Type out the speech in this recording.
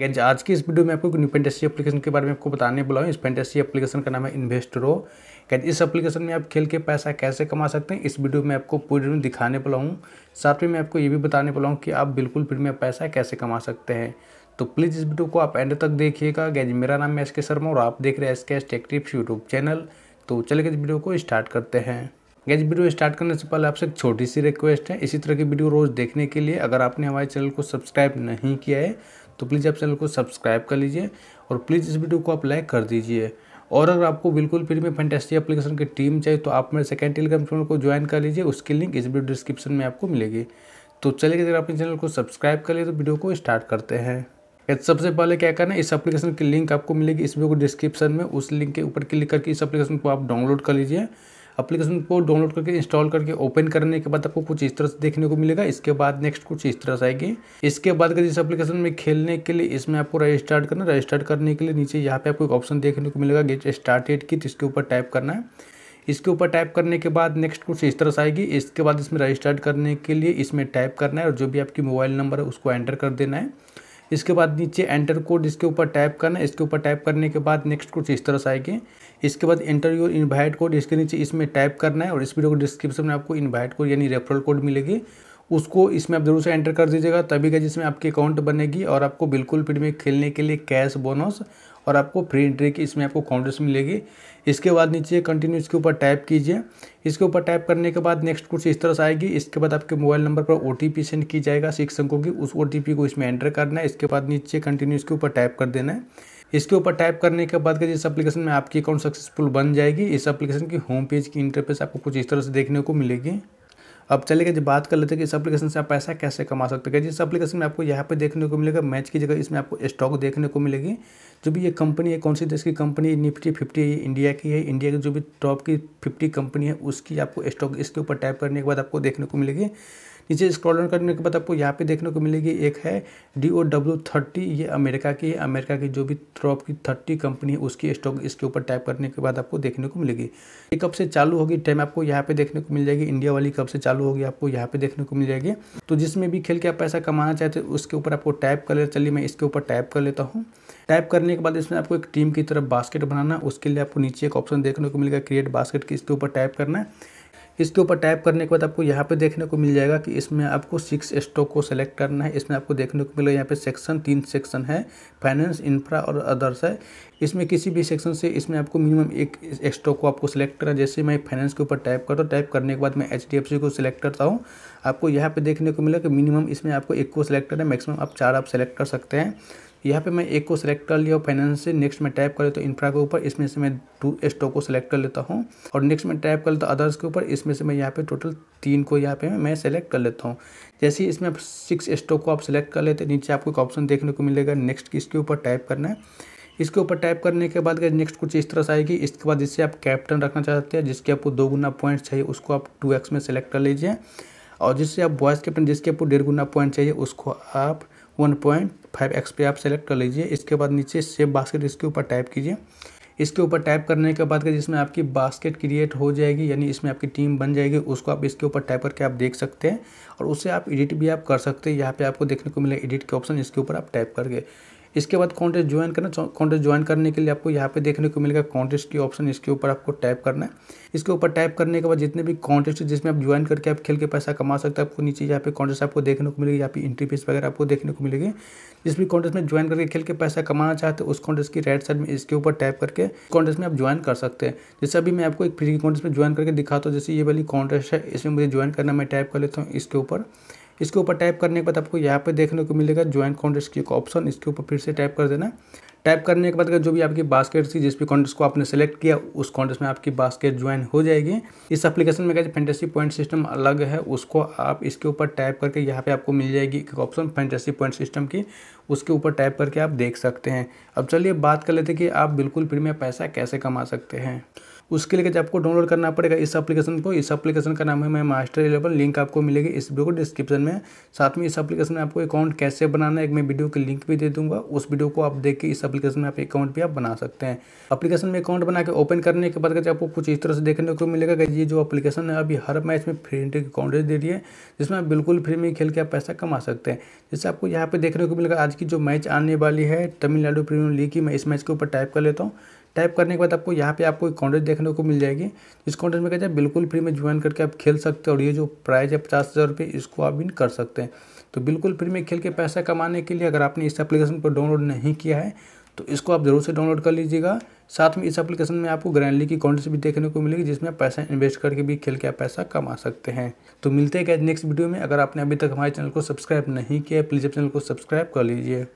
guys आज की इस वीडियो में आपको न्यू फेंटेसी एप्लीकेशन के बारे में आपको बताने बोला हूँ इस फेंटेसी एप्लीकेशन का नाम है इन्वेस्टरो गैज इस एप्लीकेशन में आप खेल के पैसा कैसे कमा सकते हैं इस वीडियो में आपको पूरी में दिखाने बोला हूँ साथ में मैं आपको ये भी बताने बोला हूँ कि आप बिल्कुल फ्री में पैसा कैसे कमा सकते हैं तो प्लीज़ इस वीडियो को आप एंड तक देखिएगा गैंज मेरा नाम है एस के शर्मा और आप देख रहे हैं एस के एस टेक्टिप्स यूट्यूब चैनल तो चले गए वीडियो को स्टार्ट करते हैं गैज वीडियो स्टार्ट करने से पहले आपसे एक छोटी सी रिक्वेस्ट है इसी तरह की वीडियो रोज़ देखने के लिए अगर आपने हमारे चैनल को सब्सक्राइब नहीं किया है तो प्लीज़ आप चैनल को सब्सक्राइब कर लीजिए और प्लीज़ इस वीडियो को आप लाइक कर दीजिए और अगर आपको बिल्कुल फ्री में फैंटेस्टी एप्लीकेशन की टीम चाहिए तो आप मेरे सेकेंड टेलीग्राम चैनल को ज्वाइन कर लीजिए उसकी लिंक इस वीडियो डिस्क्रिप्शन में आपको मिलेगी तो चलिए अगर आपने चैनल को सब्सक्राइब कर लिया तो वीडियो को स्टार्ट करते हैं सबसे पहले क्या करना है इस एप्लीकेशन की लिंक आपको मिलेगी इस वीडियो को डिस्क्रिप्शन में उस लिंक के ऊपर क्लिक करके इस एप्लीकेशन को आप डाउनलोड कर लीजिए अपलीकेशन को डाउनलोड करके इंस्टॉल करके ओपन करने के बाद आपको कुछ इस तरह से देखने को मिलेगा इसके बाद नेक्स्ट कुछ इस तरह से आएगी इसके बाद अगर इस एप्लीकेशन में खेलने के लिए इसमें आपको रजिस्टार्ट करना रजिस्टार्ट करने के लिए नीचे यहाँ पे आपको एक ऑप्शन देखने को मिलेगा गेट स्टार्टेड की तो इसके ऊपर टाइप करना है इसके ऊपर टाइप करने के बाद नेक्स्ट कुछ इस तरह से आएगी इसके बाद इसमें रजिस्टार्ट करने के लिए इसमें टाइप करना है और जो भी आपकी मोबाइल नंबर है उसको एंटर कर देना है इसके बाद नीचे एंटर कोड इसके ऊपर टाइप करना इसके ऊपर टाइप करने के बाद नेक्स्ट कुछ इस तरह से आएगी इसके बाद एंटर योर इन्वाइट कोड इसके नीचे इसमें टाइप करना है और इस वीडियो को डिस्क्रिप्शन में आपको इन्वाइट कोड यानी रेफरल कोड मिलेगी उसको इसमें आप जरूर से एंटर कर दीजिएगा तभी का जिसमें आपकी अकाउंट बनेगी और आपको बिल्कुल फ्री में खेलने के लिए कैश बोनस और आपको फ्री एंट्री की इसमें आपको काउंटर्स मिलेगी इसके बाद नीचे कंटिन्यू इसके ऊपर टाइप कीजिए इसके ऊपर टाइप करने के बाद नेक्स्ट कुछ इस तरह से आएगी इसके बाद आपके मोबाइल नंबर पर ओ सेंड की जाएगा सिक्स अंकों की उस ओ को इसमें एंटर करना है इसके बाद नीचे कंटिन्यू इसके ऊपर टाइप कर देना है इसके ऊपर टाइप करने के बाद इस एप्लीकेशन में आपकी अकाउंट सक्सेसफुल बन जाएगी इस एप्लीकेशन की होम पेज की इंटरफेस आपको कुछ इस तरह से देखने को मिलेगी अब चलेगा जब बात कर लेते हैं कि इस एप्लीकेशन से आप पैसा कैसे कमा सकते हैं जिस एप्लीकेशन में आपको यहाँ पे देखने को मिलेगा मैच की जगह इसमें आपको स्टॉक देखने को मिलेगी जो भी ये कंपनी है कौन सी देश की कंपनी निफ्टी फिफ्टी इंडिया की है इंडिया की जो भी टॉप की फिफ्टी कंपनी है उसकी आपको स्टॉक इसके ऊपर टाइप करने के बाद आपको देखने को मिलेगी नीचे स्क्रॉल डाउन करने के बाद आपको यहाँ पे देखने को मिलेगी एक है डी ओ डब्ल्यू थर्टी ये अमेरिका की है अमेरिका की जो भी थ्रॉप की थर्टी कंपनी है उसकी स्टॉक इसके ऊपर टाइप करने के बाद आपको देखने को मिलेगी ये कब से चालू होगी टाइम आपको यहाँ पे देखने को मिल जाएगी इंडिया वाली कब से चालू होगी आपको यहाँ पे देखने को मिल जाएगी तो जिसमें भी खेल के आप पैसा कमाना चाहते हो उसके ऊपर आपको टाइप कर ले चलिए मैं इसके ऊपर टाइप कर लेता हूँ टाइप करने के बाद इसमें आपको एक टीम की तरफ बास्केट बनाना उसके लिए आपको नीचे एक ऑप्शन देखने को मिलेगा क्रिएट बास्केट के इसके ऊपर टाइप करना है इसके ऊपर टाइप करने के बाद आपको यहाँ पे देखने को मिल जाएगा कि इसमें आपको सिक्स स्टॉक को सेलेक्ट करना है इसमें आपको देखने को मिलेगा यहाँ पे सेक्शन तीन सेक्शन है फाइनेंस इंफ्रा और अदर्स है इसमें किसी भी सेक्शन से इसमें आपको मिनिमम एक स्टॉक को आपको सेलेक्ट करना जैसे मैं फाइनेंस के ऊपर टाइप करता हूँ टाइप करने के बाद मैं एच को सिलेक्ट करता हूँ आपको यहाँ पर देखने को मिला कि मिनिमम इसमें आपको एक को सिलेक्ट करना है मैक्सिमम आप चार आप सेलेक्ट कर सकते हैं यहाँ पे मैं एक को सिलेक्ट कर लिया फाइनेंस से नेक्स्ट में टाइप कर लेता हूँ इंफ्रा के ऊपर इसमें से मैं टू स्टॉक को सिलेक्ट कर लेता हूँ और नेक्स्ट में टाइप कर लेता हूँ अदर्स के ऊपर इसमें से मैं यहाँ पे टोटल तीन को यहाँ पे मैं सेलेक्ट कर लेता हूँ जैसे ही इसमें आप सिक्स स्टॉक को आप सेलेक्ट कर लेते हैं नीचे आपको एक ऑप्शन देखने को मिलेगा नेक्स्ट किसके ऊपर टाइप करना है इसके ऊपर टाइप करने के बाद नेक्स्ट कुछ इस तरह से आएगी इसके बाद जिससे आप कैप्टन रखना चाहते हैं जिसके आपको दो गुना पॉइंट चाहिए उसको आप टू एक्स में सेलेक्ट कर लीजिए और जिससे आप बॉयज़ कैप्टन जिसके आपको डेढ़ गुना पॉइंट चाहिए उसको आप वन पॉइंट फाइव एक्स पे आप सेलेक्ट कर लीजिए इसके बाद नीचे सेव बास्केट इसके ऊपर टाइप कीजिए इसके ऊपर टाइप करने के बाद जिसमें आपकी बास्केट क्रिएट हो जाएगी यानी इसमें आपकी टीम बन जाएगी उसको आप इसके ऊपर टाइप करके आप देख सकते हैं और उसे आप एडिट भी आप कर सकते हैं यहाँ पे आपको देखने को मिले एडिट के ऑप्शन इसके ऊपर आप टाइप करके इसके बाद कॉन्टेस्ट ज्वाइन करना कॉन्टेस्ट ज्वाइन करने के लिए आपको यहाँ पे देखने को मिलेगा कॉन्टेस्ट की ऑप्शन इसके ऊपर आपको टाइप करना है इसके ऊपर टाइप करने के बाद जितने भी कॉन्टेस्ट जिसमें आप ज्वाइन करके आप खेल के पैसा कमा सकते हैं आपको नीचे यहाँ पे कॉन्टेस्ट आपको देखने को मिलेगी यहाँ पे एंट्री फीस वगैरह आपको देखने को मिलेगी जिस भी कॉन्टेस्ट में ज्वाइन करके खेल के पैसा कमाना चाहते हो उस कॉन्टेस्ट की राइट साइड में इसके ऊपर टाइप करके कॉन्टेस्ट में आप ज्वाइन कर सकते हैं जैसे अभी मैं आपको एक फ्री कॉन्टेस्ट में ज्वाइन करके दिखाता हूँ जैसे ये वाली कॉन्टेस्ट है इसमें मुझे ज्वाइन करना मैं टाइप कर लेता हूँ इसके ऊपर इसके ऊपर टाइप करने के बाद आपको यहाँ पे देखने को मिलेगा ज्वाइन कॉन्टेस्ट की एक ऑप्शन इसके ऊपर फिर से टाइप कर देना टाइप करने के बाद जो भी आपकी बास्केट थी जिस भी कॉन्टेस्ट को आपने सेलेक्ट किया उस कॉन्टेस्ट में आपकी बास्केट ज्वाइन हो जाएगी इस एप्लीकेशन में क्या फेंटेसी पॉइंट सिस्टम अलग है उसको आप इसके ऊपर टाइप करके यहाँ पे आपको मिल जाएगी एक ऑप्शन फेंटेसी पॉइंट सिस्टम की उसके ऊपर टाइप करके आप देख सकते हैं अब चलिए बात कर लेते कि आप बिल्कुल फ्री में पैसा कैसे कमा सकते हैं उसके लिए आपको डाउनलोड करना पड़ेगा इस एप्लीकेशन को इस एप्लीकेशन का नाम है मैं मास्टर इलेवन लिंक आपको मिलेगी इस वीडियो को डिस्क्रिप्शन में साथ में इस एप्लीकेशन में आपको अकाउंट कैसे बनाना है एक मैं वीडियो की लिंक भी दे दूंगा उस वीडियो को आप देख के इस एप्लीकेशन में आप अकाउंट भी आप बना सकते हैं एप्लीकेशन में अकाउंट बना के ओपन करने के बाद आपको कुछ इस तरह से देखने को मिलेगा कि ये जो एप्लीकेशन है अभी हर मैच में फ्री एंट्री की दे रही है जिसमें आप बिल्कुल फ्री में खेल के आप पैसा कमा सकते हैं जैसे आपको यहाँ पे देखने को मिलेगा आज की जो मैच आने वाली है तमिलनाडु प्रीमियर लीग की मैं इस मैच के ऊपर टाइप कर लेता हूँ टाइप करने के बाद आपको यहाँ पे आपको एक कॉन्टेस्ट देखने को मिल जाएगी इस कॉन्टेस्ट में कहते हैं बिल्कुल फ्री में ज्वाइन करके आप खेल सकते हैं और ये जो प्राइज़ है पचास हज़ार रुपये इसको आप विन कर सकते हैं तो बिल्कुल फ्री में खेल के पैसा कमाने के लिए अगर आपने इस एप्लीकेशन को डाउनलोड नहीं किया है तो इसको आप ज़रूर से डाउनलोड कर लीजिएगा साथ में इस एप्लीकेशन में आपको ग्रैंडली की कॉन्टेस्ट भी देखने को मिलेगी जिसमें आप पैसा इन्वेस्ट करके भी खेल के आप पैसा कमा सकते हैं तो मिलते हैं नेक्स्ट वीडियो में अगर आपने अभी तक हमारे चैनल को सब्सक्राइब नहीं किया है प्लीज़ चैनल को सब्सक्राइब कर लीजिए